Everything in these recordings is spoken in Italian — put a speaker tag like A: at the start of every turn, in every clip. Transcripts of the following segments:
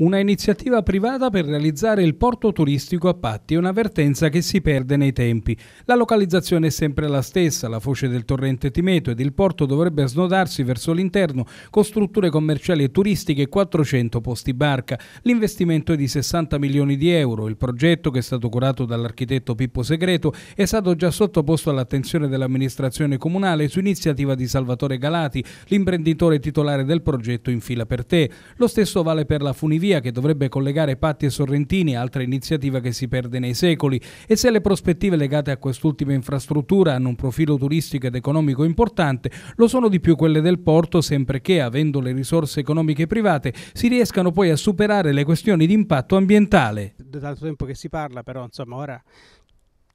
A: Una iniziativa privata per realizzare il porto turistico a Patti è un'avvertenza che si perde nei tempi. La localizzazione è sempre la stessa, la foce del torrente Timeto ed il porto dovrebbe snodarsi verso l'interno con strutture commerciali e turistiche e 400 posti barca. L'investimento è di 60 milioni di euro. Il progetto, che è stato curato dall'architetto Pippo Segreto, è stato già sottoposto all'attenzione dell'amministrazione comunale su iniziativa di Salvatore Galati, l'imprenditore titolare del progetto in fila per te. Lo stesso vale per la funivia ferrovia che dovrebbe collegare Patti e Sorrentini, altra iniziativa che si perde nei secoli, e se le prospettive legate a quest'ultima infrastruttura hanno un profilo turistico ed economico importante, lo sono di più quelle del porto, sempre che, avendo le risorse economiche private, si riescano poi a superare le questioni di impatto ambientale.
B: Da tanto tempo che si parla, però insomma ora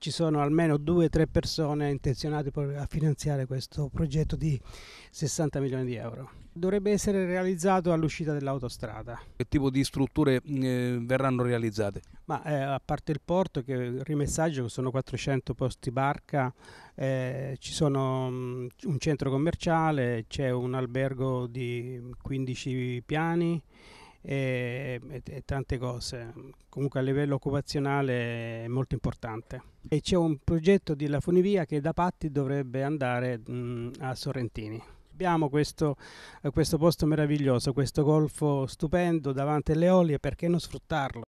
B: ci sono almeno due o tre persone intenzionate a finanziare questo progetto di 60 milioni di euro. Dovrebbe essere realizzato all'uscita dell'autostrada.
A: Che tipo di strutture eh, verranno realizzate?
B: Ma, eh, a parte il porto che il rimessaggio sono 400 posti barca, eh, ci sono mh, mm, un centro commerciale, c'è un albergo di 15 piani e, e, tante cose. Comunque a livello occupazionale è molto importante. E c'è un progetto della funivia che da Patti dovrebbe andare mh, a Sorrentini. Abbiamo questo, eh, questo posto meraviglioso, questo golfo stupendo davanti alle olie, perché non sfruttarlo?